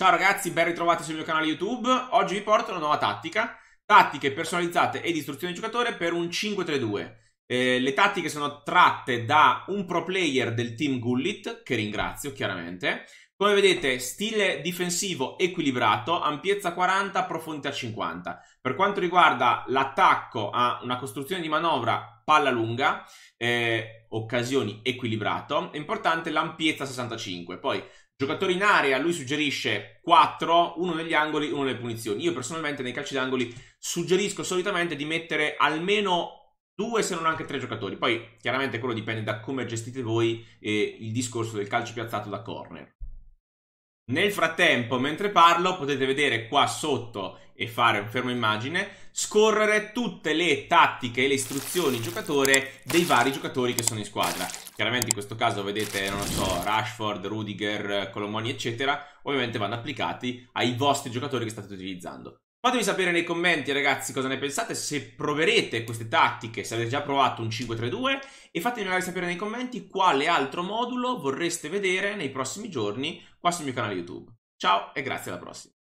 Ciao ragazzi, ben ritrovati sul mio canale YouTube. Oggi vi porto una nuova tattica, tattiche personalizzate e distruzione di giocatore per un 5-3-2. Eh, le tattiche sono tratte da un pro player del team Gullit, che ringrazio chiaramente, come vedete, stile difensivo equilibrato, ampiezza 40, profondità 50. Per quanto riguarda l'attacco ha una costruzione di manovra palla lunga, eh, occasioni equilibrato, è importante l'ampiezza 65. Poi, giocatori in area, lui suggerisce 4, uno negli angoli, uno nelle punizioni. Io personalmente nei calci d'angoli suggerisco solitamente di mettere almeno due se non anche tre giocatori. Poi chiaramente quello dipende da come gestite voi eh, il discorso del calcio piazzato da corner. Nel frattempo, mentre parlo, potete vedere qua sotto e fare un fermo immagine, scorrere tutte le tattiche e le istruzioni giocatore dei vari giocatori che sono in squadra. Chiaramente in questo caso vedete, non lo so, Rashford, Rudiger, Colomoni, eccetera, ovviamente vanno applicati ai vostri giocatori che state utilizzando. Fatemi sapere nei commenti, ragazzi, cosa ne pensate, se proverete queste tattiche, se avete già provato un 5-3-2 e fatemi magari sapere nei commenti quale altro modulo vorreste vedere nei prossimi giorni qua sul mio canale YouTube. Ciao e grazie alla prossima.